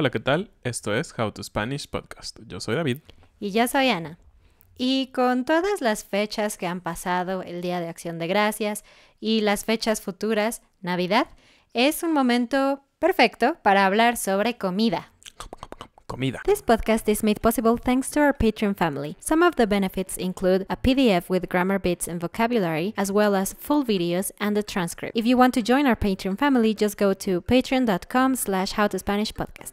Hola, ¿qué tal? Esto es How to Spanish Podcast. Yo soy David. Y yo soy Ana. Y con todas las fechas que han pasado, el Día de Acción de Gracias y las fechas futuras, Navidad, es un momento perfecto para hablar sobre comida. Comida. This podcast is made possible thanks to our Patreon family. Some of the benefits include a PDF with grammar bits and vocabulary, as well as full videos and a transcript. If you want to join our Patreon family, just go to patreon.com slash podcast.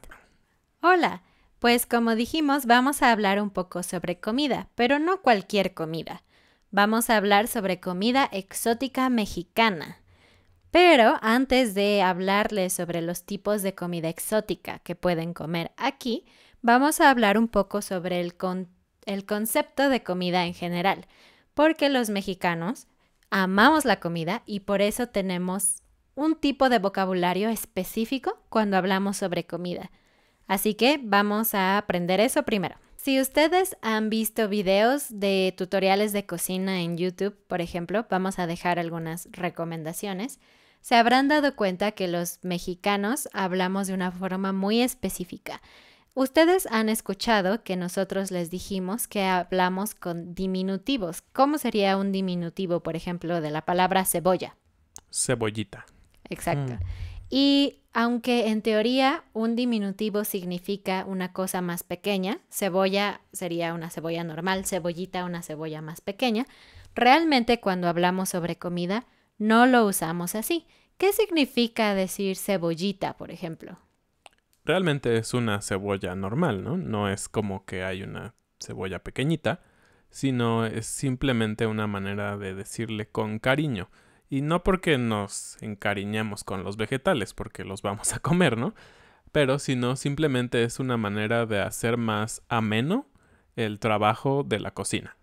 Hola, pues como dijimos vamos a hablar un poco sobre comida, pero no cualquier comida. Vamos a hablar sobre comida exótica mexicana. Pero antes de hablarles sobre los tipos de comida exótica que pueden comer aquí, vamos a hablar un poco sobre el, el concepto de comida en general, porque los mexicanos amamos la comida y por eso tenemos un tipo de vocabulario específico cuando hablamos sobre comida. Así que vamos a aprender eso primero. Si ustedes han visto videos de tutoriales de cocina en YouTube, por ejemplo, vamos a dejar algunas recomendaciones, se habrán dado cuenta que los mexicanos hablamos de una forma muy específica. Ustedes han escuchado que nosotros les dijimos que hablamos con diminutivos. ¿Cómo sería un diminutivo, por ejemplo, de la palabra cebolla? Cebollita. Exacto. Mm. Y aunque en teoría un diminutivo significa una cosa más pequeña, cebolla sería una cebolla normal, cebollita una cebolla más pequeña, realmente cuando hablamos sobre comida no lo usamos así. ¿Qué significa decir cebollita, por ejemplo? Realmente es una cebolla normal, ¿no? No es como que hay una cebolla pequeñita, sino es simplemente una manera de decirle con cariño. Y no porque nos encariñemos con los vegetales, porque los vamos a comer, ¿no? Pero sino simplemente es una manera de hacer más ameno el trabajo de la cocina.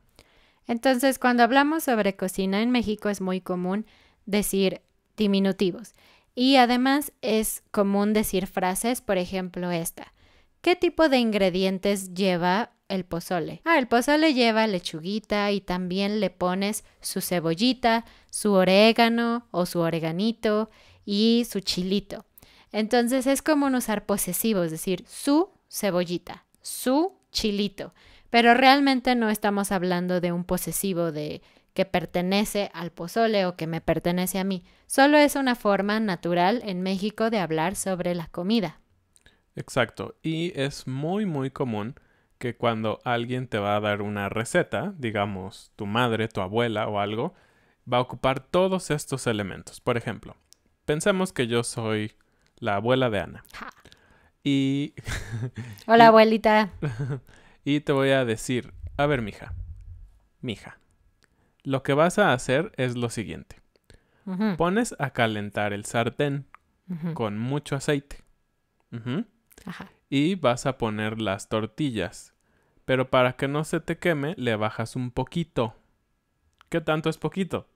Entonces, cuando hablamos sobre cocina en México es muy común decir diminutivos. Y además es común decir frases, por ejemplo, esta. ¿Qué tipo de ingredientes lleva el pozole. Ah, el pozole lleva lechuguita y también le pones su cebollita, su orégano o su oreganito y su chilito. Entonces es común usar posesivos, decir su cebollita, su chilito. Pero realmente no estamos hablando de un posesivo de que pertenece al pozole o que me pertenece a mí. Solo es una forma natural en México de hablar sobre la comida. Exacto. Y es muy, muy común que cuando alguien te va a dar una receta, digamos tu madre, tu abuela o algo, va a ocupar todos estos elementos. Por ejemplo, pensemos que yo soy la abuela de Ana. Y... Hola, abuelita. Y te voy a decir, a ver, mija, mija, lo que vas a hacer es lo siguiente. Pones a calentar el sartén con mucho aceite. Y vas a poner las tortillas pero para que no se te queme, le bajas un poquito. ¿Qué tanto es poquito?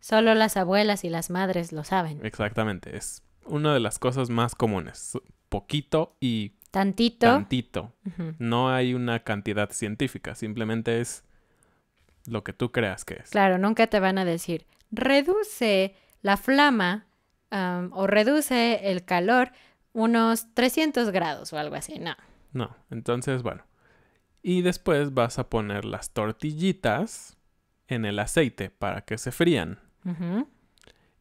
Solo las abuelas y las madres lo saben. Exactamente, es una de las cosas más comunes. Poquito y... Tantito. Tantito. No hay una cantidad científica, simplemente es lo que tú creas que es. Claro, nunca te van a decir, reduce la flama o reduce el calor unos 300 grados o algo así, no. No, entonces, bueno, y después vas a poner las tortillitas en el aceite para que se frían.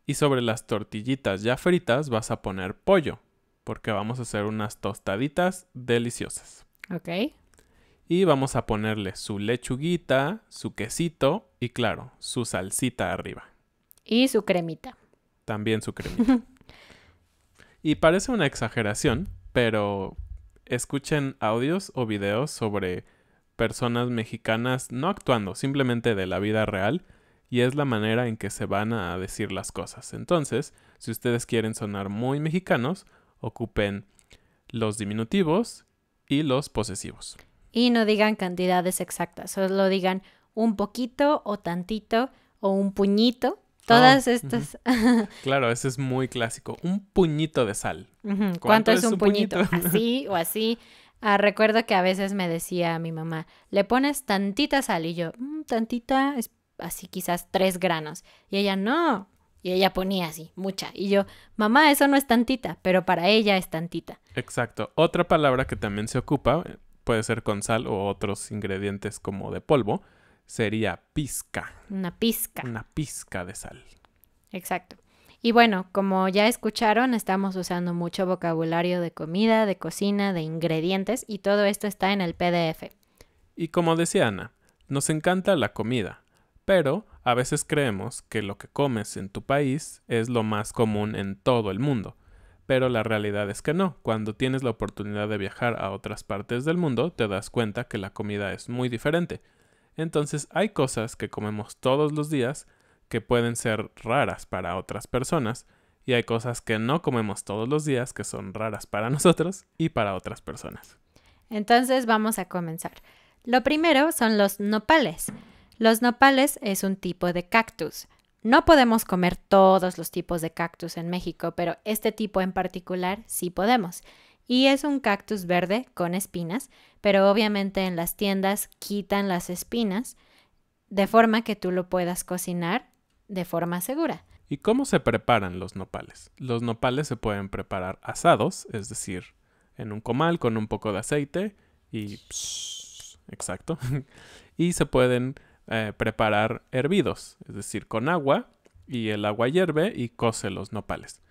Y sobre las tortillitas ya fritas vas a poner pollo, porque vamos a hacer unas tostaditas deliciosas. Ok. Y vamos a ponerle su lechuguita, su quesito y claro, su salsita arriba. Y su cremita. También su cremita. y parece una exageración, pero escuchen audios o videos sobre personas mexicanas no actuando, simplemente de la vida real, y es la manera en que se van a decir las cosas. Entonces, si ustedes quieren sonar muy mexicanos, ocupen los diminutivos y los posesivos. Y no digan cantidades exactas, solo digan un poquito o tantito o un puñito Todas estas. claro, ese es muy clásico. Un puñito de sal. ¿Cuánto, es un, puñito? así o así. Ah, recuerdo que a veces me decía mi mamá, le pones tantita sal y yo, mm, tantita, es así quizás tres granos. Y ella, no. Y ella ponía así, mucha. Y yo, mamá, eso no es tantita, pero para ella es tantita. Exacto. Otra palabra que también se ocupa, eh, puede ser con sal o otros ingredientes como de polvo, sería pizca. Una pizca. Una pizca de sal. Exacto. Y bueno, como ya escucharon, estamos usando mucho vocabulario de comida, de cocina, de ingredientes y todo esto está en el PDF. Y como decía Ana, nos encanta la comida, pero a veces creemos que lo que comes en tu país es lo más común en todo el mundo. Pero la realidad es que no. Cuando tienes la oportunidad de viajar a otras partes del mundo, te das cuenta que la comida es muy diferente. Entonces hay cosas que comemos todos los días que pueden ser raras para otras personas y hay cosas que no comemos todos los días que son raras para nosotros y para otras personas. Entonces vamos a comenzar. Lo primero son los nopales. Los nopales es un tipo de cactus. No podemos comer todos los tipos de cactus en México, pero este tipo en particular sí podemos y es un cactus verde con espinas, pero obviamente en las tiendas quitan las espinas de forma que tú lo puedas cocinar de forma segura. ¿Y cómo se preparan los nopales? Los nopales se pueden preparar asados, es decir, en un comal con un poco de aceite y... exacto. y se pueden eh, preparar hervidos, es decir, con agua y el agua hierve y cose los nopales.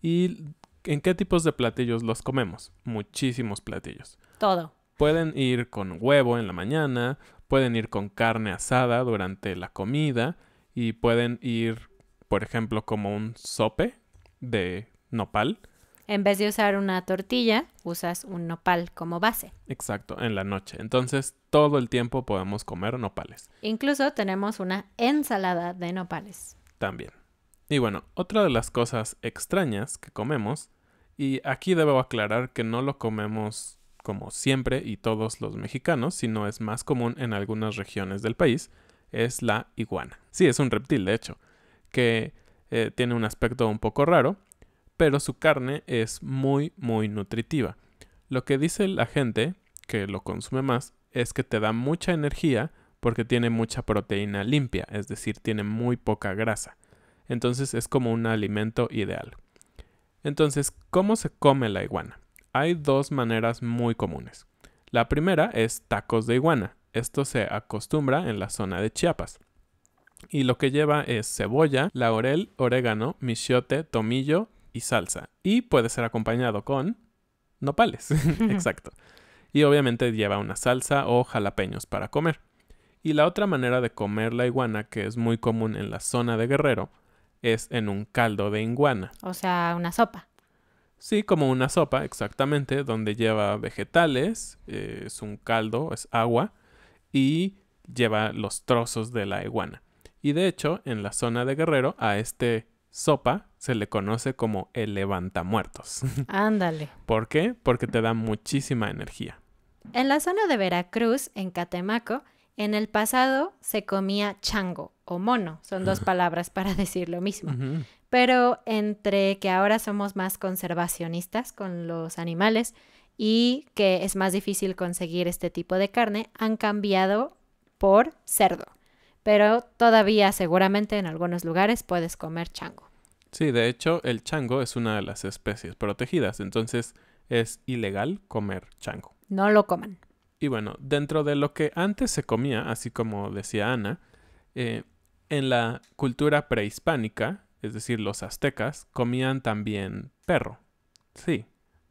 Y ¿En qué tipos de platillos los comemos? Muchísimos platillos. Todo. Pueden ir con huevo en la mañana, pueden ir con carne asada durante la comida y pueden ir, por ejemplo, como un sope de nopal. En vez de usar una tortilla, usas un nopal como base. Exacto, en la noche. Entonces, todo el tiempo podemos comer nopales. Incluso tenemos una ensalada de nopales. También. Y bueno, otra de las cosas extrañas que comemos y aquí debo aclarar que no lo comemos como siempre y todos los mexicanos, sino es más común en algunas regiones del país, es la iguana. Sí, es un reptil, de hecho, que eh, tiene un aspecto un poco raro, pero su carne es muy, muy nutritiva. Lo que dice la gente que lo consume más es que te da mucha energía porque tiene mucha proteína limpia, es decir, tiene muy poca grasa. Entonces es como un alimento ideal. Entonces, ¿cómo se come la iguana? Hay dos maneras muy comunes. La primera es tacos de iguana. Esto se acostumbra en la zona de Chiapas. Y lo que lleva es cebolla, laurel, orégano, michiote, tomillo y salsa. Y puede ser acompañado con nopales. Exacto. Y obviamente lleva una salsa o jalapeños para comer. Y la otra manera de comer la iguana, que es muy común en la zona de Guerrero, es en un caldo de iguana. O sea, una sopa. Sí, como una sopa, exactamente, donde lleva vegetales, eh, es un caldo, es agua, y lleva los trozos de la iguana. Y de hecho, en la zona de Guerrero, a este sopa se le conoce como el levantamuertos. Ándale. ¿Por qué? Porque te da muchísima energía. En la zona de Veracruz, en Catemaco, en el pasado se comía chango, o mono, son dos palabras para decir lo mismo. Pero entre que ahora somos más conservacionistas con los animales y que es más difícil conseguir este tipo de carne, han cambiado por cerdo. Pero todavía seguramente en algunos lugares puedes comer chango. Sí, de hecho el chango es una de las especies protegidas, entonces es ilegal comer chango. No lo coman. Y bueno, dentro de lo que antes se comía, así como decía Ana, eh, en la cultura prehispánica, es decir, los aztecas, comían también perro. Sí,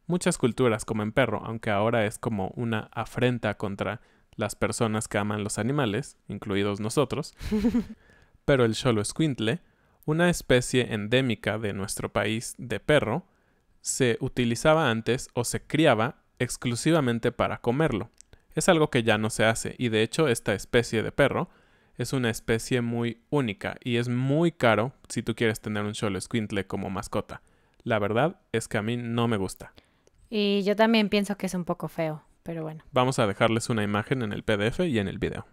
muchas culturas comen perro, aunque ahora es como una afrenta contra las personas que aman los animales, incluidos nosotros. Pero el cholo escuintle, una especie endémica de nuestro país de perro, se utilizaba antes o se criaba exclusivamente para comerlo. Es algo que ya no se hace y de hecho esta especie de perro es una especie muy única y es muy caro si tú quieres tener un squintle como mascota. La verdad es que a mí no me gusta. Y yo también pienso que es un poco feo, pero bueno. Vamos a dejarles una imagen en el PDF y en el video.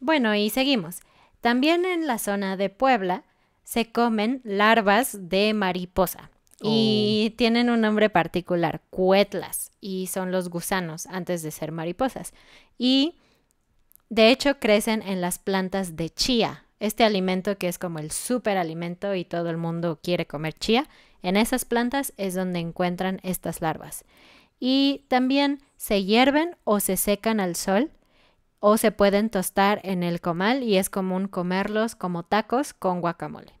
Bueno, y seguimos. También en la zona de Puebla se comen larvas de mariposa. Y oh. tienen un nombre particular, cuetlas, y son los gusanos antes de ser mariposas. Y de hecho, crecen en las plantas de chía, este alimento que es como el superalimento y todo el mundo quiere comer chía. En esas plantas es donde encuentran estas larvas. Y también se hierven o se secan al sol o se pueden tostar en el comal y es común comerlos como tacos con guacamole.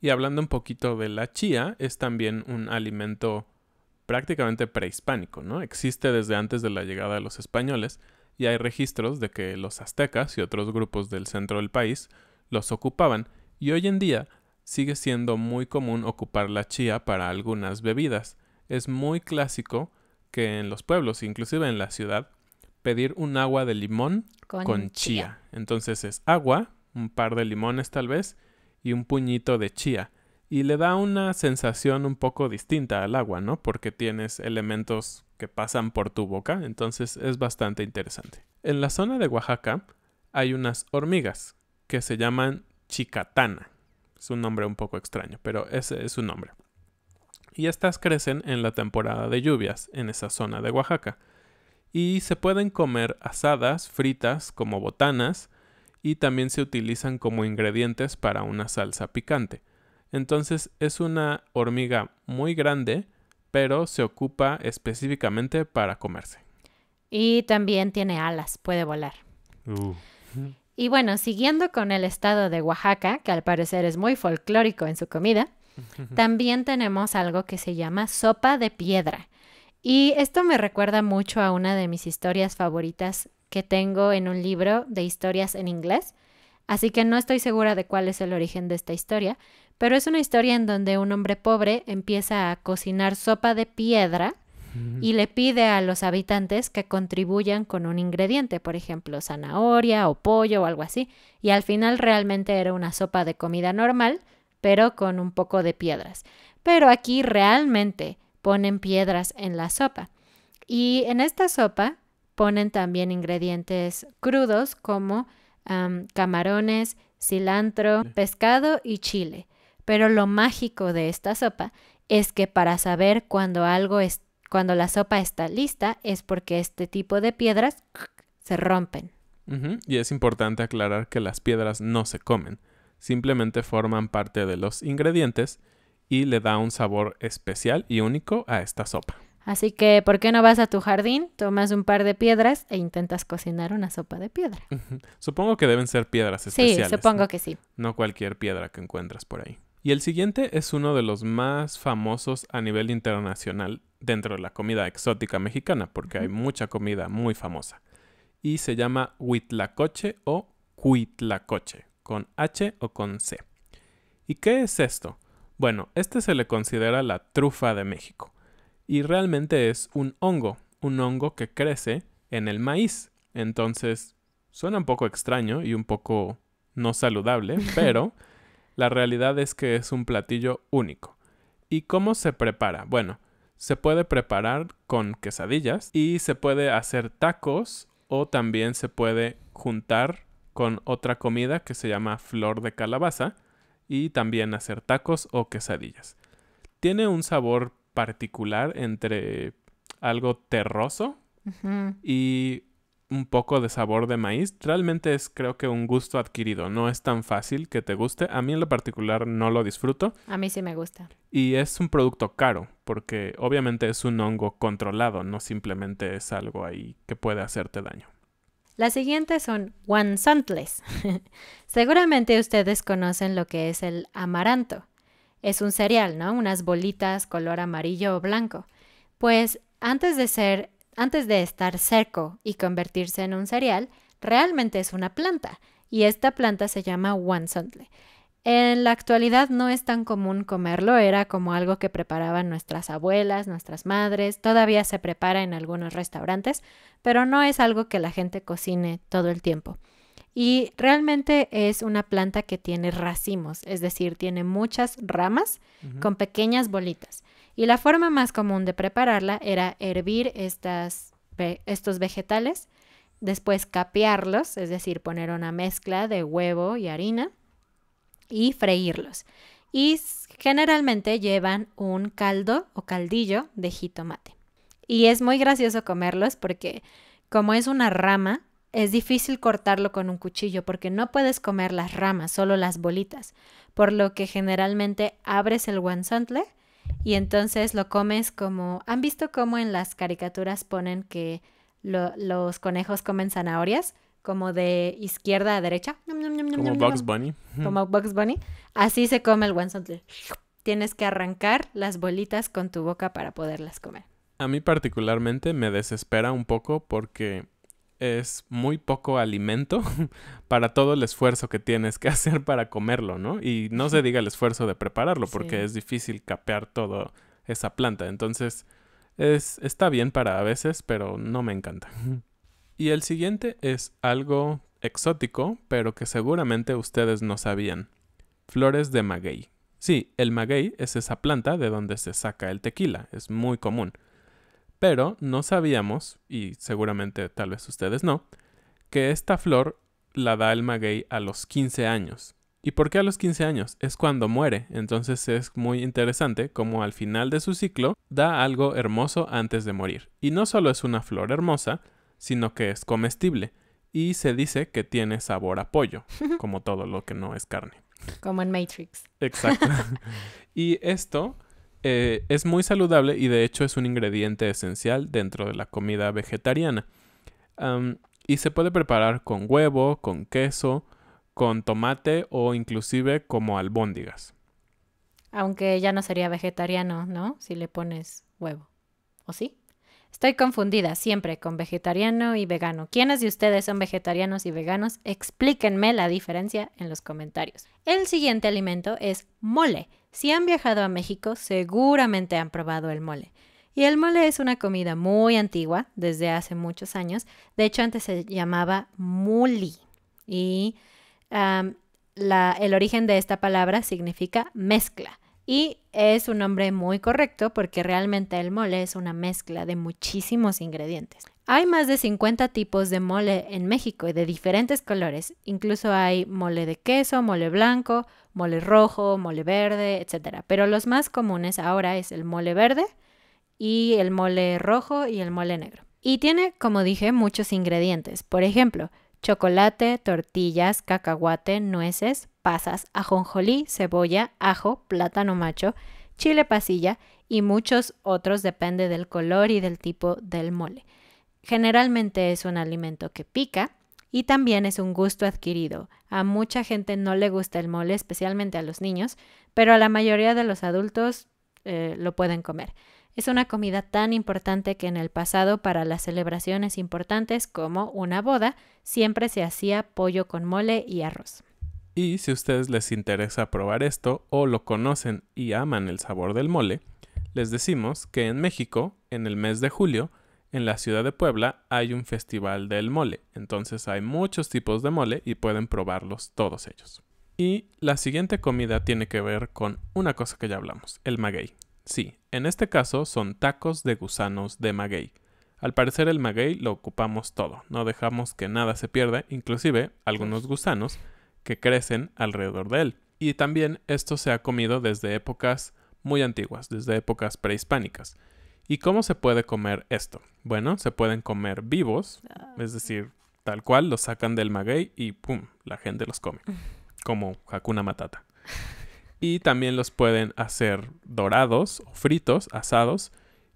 Y hablando un poquito de la chía, es también un alimento prácticamente prehispánico, ¿no? Existe desde antes de la llegada de los españoles, y hay registros de que los aztecas y otros grupos del centro del país los ocupaban y hoy en día sigue siendo muy común ocupar la chía para algunas bebidas. Es muy clásico que en los pueblos, inclusive en la ciudad, pedir un agua de limón con, chía. Entonces es agua, un par de limones tal vez, y un puñito de chía y le da una sensación un poco distinta al agua, ¿no? Porque tienes elementos que pasan por tu boca, entonces es bastante interesante. En la zona de Oaxaca hay unas hormigas que se llaman chicatana. Es un nombre un poco extraño, pero ese es su nombre. Y estas crecen en la temporada de lluvias en esa zona de Oaxaca. Y se pueden comer asadas, fritas, como botanas, y también se utilizan como ingredientes para una salsa picante. Entonces es una hormiga muy grande, pero se ocupa específicamente para comerse. Y también tiene alas, puede volar. Uh. Y bueno, siguiendo con el estado de Oaxaca, que al parecer es muy folclórico en su comida, también tenemos algo que se llama sopa de piedra. Y esto me recuerda mucho a una de mis historias favoritas que tengo en un libro de historias en inglés. Así que no estoy segura de cuál es el origen de esta historia, pero es una historia en donde un hombre pobre empieza a cocinar sopa de piedra y le pide a los habitantes que contribuyan con un ingrediente, por ejemplo, zanahoria o pollo o algo así, y al final realmente era una sopa de comida normal, pero con un poco de piedras. Pero aquí realmente ponen piedras en la sopa. Y en esta sopa ponen también ingredientes crudos como camarones, cilantro, pescado y chile. Pero lo mágico de esta sopa es que para saber cuando algo es, cuando la sopa está lista es porque este tipo de piedras se rompen. Y es importante aclarar que las piedras no se comen, simplemente forman parte de los ingredientes y le da un sabor especial y único a esta sopa. Así que, ¿por qué no vas a tu jardín, tomas un par de piedras e intentas cocinar una sopa de piedra? Supongo que deben ser piedras especiales. Sí, supongo que sí. No cualquier piedra que encuentras por ahí. Y el siguiente es uno de los más famosos a nivel internacional dentro de la comida exótica mexicana, porque hay mucha comida muy famosa. Y se llama huitlacoche o cuitlacoche, con H o con C. ¿Y qué es esto? Bueno, este se le considera la trufa de México. Y realmente es un hongo, un hongo que crece en el maíz. Entonces, suena un poco extraño y un poco no saludable, pero la realidad es que es un platillo único. ¿Y cómo se prepara? Bueno, se puede preparar con quesadillas y se puede hacer tacos o también se puede juntar con otra comida que se llama flor de calabaza y también hacer tacos o quesadillas. Tiene un sabor particular entre algo terroso y un poco de sabor de maíz. Realmente es creo que un gusto adquirido. No es tan fácil que te guste. A mí en lo particular no lo disfruto. A mí sí me gusta. Y es un producto caro porque obviamente es un hongo controlado, no simplemente es algo ahí que puede hacerte daño. Las siguientes son sunless Seguramente ustedes conocen lo que es el amaranto. Es un cereal, ¿no? Unas bolitas color amarillo o blanco. Pues antes de ser antes de estar seco y convertirse en un cereal, realmente es una planta y esta planta se llama wansontle. En la actualidad no es tan común comerlo, era como algo que preparaban nuestras abuelas, nuestras madres, todavía se prepara en algunos restaurantes, pero no es algo que la gente cocine todo el tiempo. Y realmente es una planta que tiene racimos, es decir, tiene muchas ramas con pequeñas bolitas. Y la forma más común de prepararla era hervir estos vegetales, después capearlos, es decir, poner una mezcla de huevo y harina y freírlos. Y generalmente llevan un caldo o caldillo de jitomate. Y es muy gracioso comerlos porque como es una rama, es difícil cortarlo con un cuchillo porque no puedes comer las ramas, solo las bolitas, por lo que generalmente abres el guanzontle y entonces lo comes como... ¿Han visto cómo en las caricaturas ponen que los conejos comen zanahorias? Como de izquierda a derecha. Como Bugs Bunny. Como Bugs Bunny. Así se come el guanzontle. Tienes que arrancar las bolitas con tu boca para poderlas comer. A mí particularmente me desespera un poco porque es muy poco alimento para todo el esfuerzo que tienes que hacer para comerlo, ¿no? Y no se diga el esfuerzo de prepararlo porque es difícil capear toda esa planta. Entonces, está bien para a veces, pero no me encanta. Y el siguiente es algo exótico, pero que seguramente ustedes no sabían. Flores de maguey. Sí, el maguey es esa planta de donde se saca el tequila, es muy común. Pero no sabíamos, y seguramente tal vez ustedes no, que esta flor la da el maguey a los 15 años. ¿Y por qué a los 15 años? Es cuando muere, entonces es muy interesante como al final de su ciclo da algo hermoso antes de morir. Y no solo es una flor hermosa, sino que es comestible y se dice que tiene sabor a pollo, como todo lo que no es carne. Como en Matrix. Exacto. y esto eh, es muy saludable y de hecho es un ingrediente esencial dentro de la comida vegetariana. y se puede preparar con huevo, con queso, con tomate o inclusive como albóndigas. Aunque ya no sería vegetariano, ¿no? Si le pones huevo. ¿O sí? Estoy confundida siempre con vegetariano y vegano. ¿Quiénes de ustedes son vegetarianos y veganos? Explíquenme la diferencia en los comentarios. El siguiente alimento es mole. Si han viajado a México, seguramente han probado el mole. Y el mole es una comida muy antigua, desde hace muchos años. De hecho, antes se llamaba muli. Y el origen de esta palabra significa mezcla. Y es un nombre muy correcto porque realmente el mole es una mezcla de muchísimos ingredientes. Hay más de 50 tipos de mole en México y de diferentes colores. Incluso hay mole de queso, mole blanco, mole rojo, mole verde, etc. Pero los más comunes ahora es el mole verde y el mole rojo y el mole negro. Y tiene, como dije, muchos ingredientes. Por ejemplo, chocolate, tortillas, cacahuate, nueces, pasas, ajonjolí, cebolla, ajo, plátano macho, chile pasilla y muchos otros depende del color y del tipo del mole. Generalmente es un alimento que pica y también es un gusto adquirido. A mucha gente no le gusta el mole, especialmente a los niños, pero a la mayoría de los adultos eh, lo pueden comer. Es una comida tan importante que en el pasado para las celebraciones importantes como una boda siempre se hacía pollo con mole y arroz. Y si a ustedes les interesa probar esto o lo conocen y aman el sabor del mole, les decimos que en México, en el mes de julio, en la ciudad de Puebla hay un festival del mole, entonces hay muchos tipos de mole y pueden probarlos todos ellos. Y la siguiente comida tiene que ver con una cosa que ya hablamos, el maguey. Sí, en este caso son tacos de gusanos de maguey. Al parecer el maguey lo ocupamos todo, no dejamos que nada se pierda, inclusive algunos gusanos que crecen alrededor de él. Y también esto se ha comido desde épocas muy antiguas, desde épocas prehispánicas. ¿Y cómo se puede comer esto? Bueno, se pueden comer vivos, ah, es decir, tal cual los sacan del maguey y ¡pum! La gente los come, como Hakuna Matata y también los pueden hacer dorados o fritos, asados,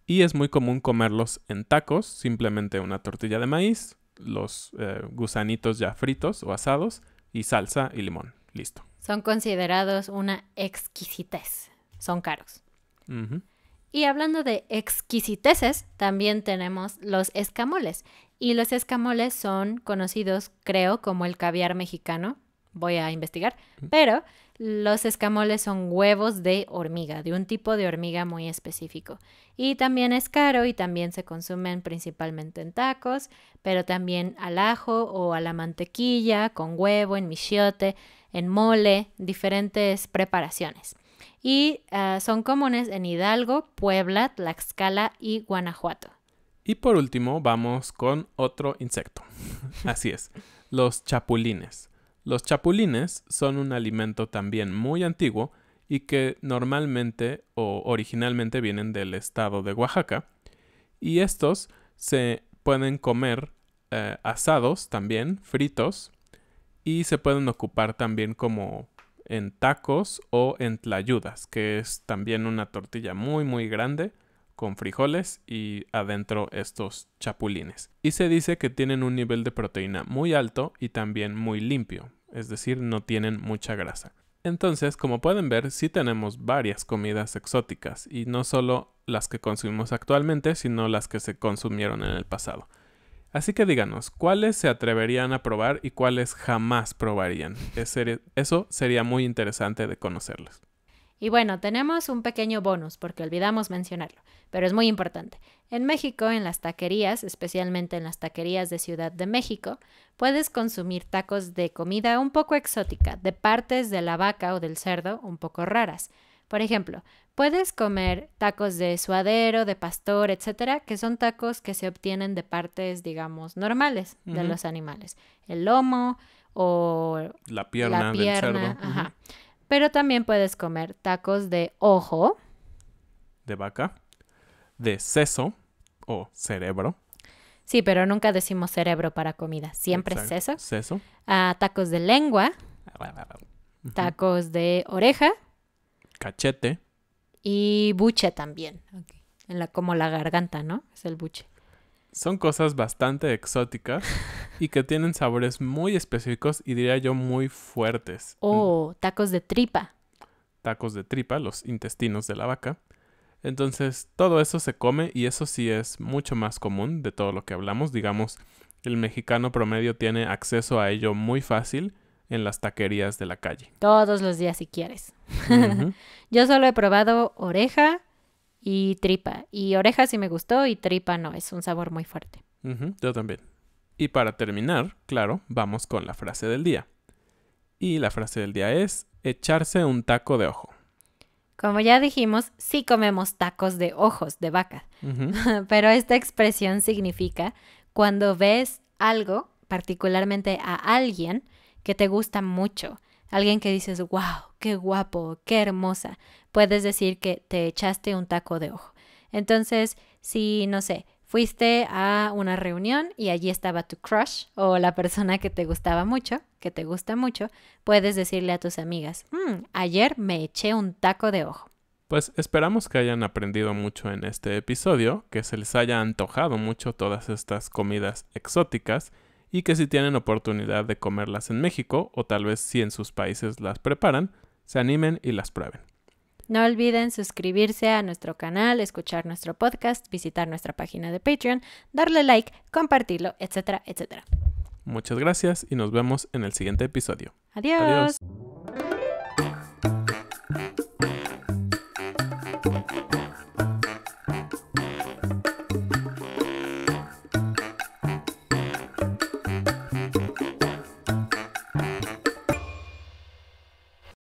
y es muy común comerlos en tacos, simplemente una tortilla de maíz, los eh, gusanitos ya fritos o asados, y salsa y limón. Listo. Son considerados una exquisitez. Son caros. Y hablando de exquisiteces, también tenemos los escamoles. Y los escamoles son conocidos, creo, como el caviar mexicano. Voy a investigar. Pero los escamoles son huevos de hormiga, de un tipo de hormiga muy específico. Y también es caro y también se consumen principalmente en tacos, pero también al ajo o a la mantequilla, con huevo, en michiote, en mole, diferentes preparaciones. Y ah, son comunes en Hidalgo, Puebla, Tlaxcala y Guanajuato. Y por último, vamos con otro insecto. Así es, los chapulines. Los chapulines son un alimento también muy antiguo y que normalmente o originalmente vienen del estado de Oaxaca. Y estos se pueden comer eh, asados también, fritos, y se pueden ocupar también como en tacos o en tlayudas, que es también una tortilla muy muy grande con frijoles y adentro estos chapulines. Y se dice que tienen un nivel de proteína muy alto y también muy limpio, es decir, no tienen mucha grasa. Entonces, como pueden ver, sí tenemos varias comidas exóticas, y no solo las que consumimos actualmente, sino las que se consumieron en el pasado. Así que díganos, ¿cuáles se atreverían a probar y cuáles jamás probarían? eso sería muy interesante de conocerles. Y bueno, tenemos un pequeño bonus porque olvidamos mencionarlo, pero es muy importante. En México, en las taquerías, especialmente en las taquerías de Ciudad de México, puedes consumir tacos de comida un poco exótica, de partes de la vaca o del cerdo un poco raras. Por ejemplo, puedes comer tacos de suadero, de pastor, etcétera, que son tacos que se obtienen de partes, digamos, normales de los animales. El lomo o la pierna, del cerdo. Pero también puedes comer tacos de ojo. De vaca. De seso o cerebro. Sí, pero nunca decimos cerebro para comida. Siempre seso. Ah, tacos de lengua. Tacos de oreja. Cachete. Y buche también. En la, como la garganta, ¿no? Es el buche son cosas bastante exóticas y que tienen sabores muy específicos y diría yo muy fuertes. Oh, mm. tacos de tripa. Tacos de tripa, los intestinos de la vaca. Entonces, todo eso se come y eso sí es mucho más común de todo lo que hablamos. Digamos, el mexicano promedio tiene acceso a ello muy fácil en las taquerías de la calle. Todos los días si quieres. yo solo he probado oreja, y tripa. Y oreja sí me gustó y tripa no, es un sabor muy fuerte. yo también. Y para terminar, claro, vamos con la frase del día. Y la frase del día es echarse un taco de ojo. Como ya dijimos, sí comemos tacos de ojos de vaca, pero esta expresión significa cuando ves algo, particularmente a alguien, que te gusta mucho Alguien que dices, wow, qué guapo, qué hermosa. Puedes decir que te echaste un taco de ojo. Entonces, si, no sé, fuiste a una reunión y allí estaba tu crush o la persona que te gustaba mucho, que te gusta mucho, puedes decirle a tus amigas, mm, ayer me eché un taco de ojo. Pues esperamos que hayan aprendido mucho en este episodio, que se les haya antojado mucho todas estas comidas exóticas y que si tienen oportunidad de comerlas en México o tal vez si en sus países las preparan, se animen y las prueben. No olviden suscribirse a nuestro canal, escuchar nuestro podcast, visitar nuestra página de Patreon, darle like, compartirlo, etcétera, etcétera. Muchas gracias y nos vemos en el siguiente episodio. Adiós.